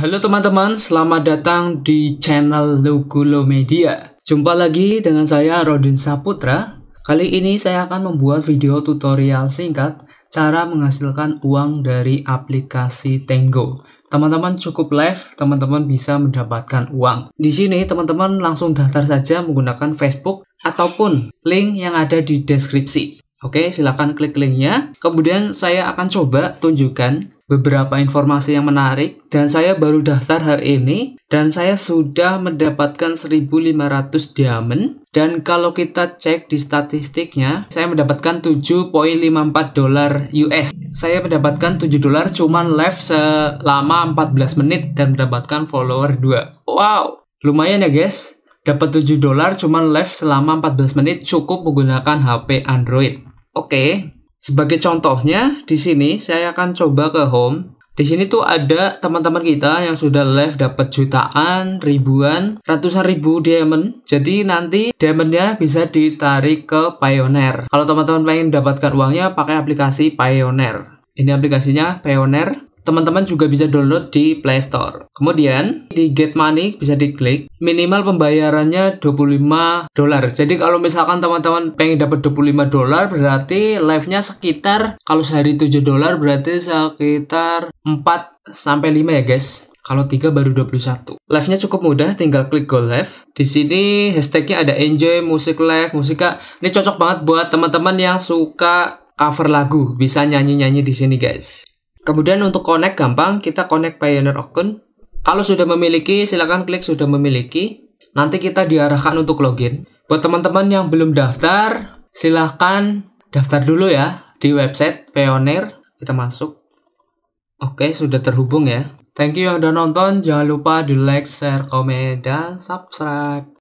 Halo teman-teman, selamat datang di channel Lugulo Media. Jumpa lagi dengan saya Rodin Saputra. Kali ini saya akan membuat video tutorial singkat cara menghasilkan uang dari aplikasi Tango. Teman-teman cukup live, teman-teman bisa mendapatkan uang. Di sini teman-teman langsung daftar saja menggunakan Facebook ataupun link yang ada di deskripsi. Oke, silakan klik linknya. Kemudian saya akan coba tunjukkan beberapa informasi yang menarik dan saya baru daftar hari ini dan saya sudah mendapatkan 1500 diamond dan kalau kita cek di statistiknya saya mendapatkan 7.54 dolar US saya mendapatkan 7 dolar cuman live selama 14 menit dan mendapatkan follower 2 wow lumayan ya guys dapat 7 dolar cuman live selama 14 menit cukup menggunakan HP Android Oke, sebagai contohnya di sini saya akan coba ke home. Di sini tuh ada teman-teman kita yang sudah live dapat jutaan, ribuan, ratusan ribu diamond. Jadi nanti diamondnya bisa ditarik ke Pioneer. Kalau teman-teman pengen dapatkan uangnya pakai aplikasi Pioneer. Ini aplikasinya Pioneer teman-teman juga bisa download di Play Store. Kemudian di Get Money bisa diklik, minimal pembayarannya 25 dolar. Jadi kalau misalkan teman-teman pengen dapat 25 dolar berarti live-nya sekitar kalau sehari 7 dolar berarti sekitar 4 sampai 5 ya guys. Kalau 3 baru 21. Live-nya cukup mudah, tinggal klik go live. Di sini hashtagnya ada enjoy musik live, musika. Ini cocok banget buat teman-teman yang suka cover lagu, bisa nyanyi-nyanyi di sini guys. Kemudian untuk connect gampang, kita connect Pioneer account. Kalau sudah memiliki, silakan klik sudah memiliki. Nanti kita diarahkan untuk login. Buat teman-teman yang belum daftar, silakan daftar dulu ya di website Pioneer. Kita masuk. Oke, sudah terhubung ya. Thank you yang udah nonton. Jangan lupa di like, share, komen, dan subscribe.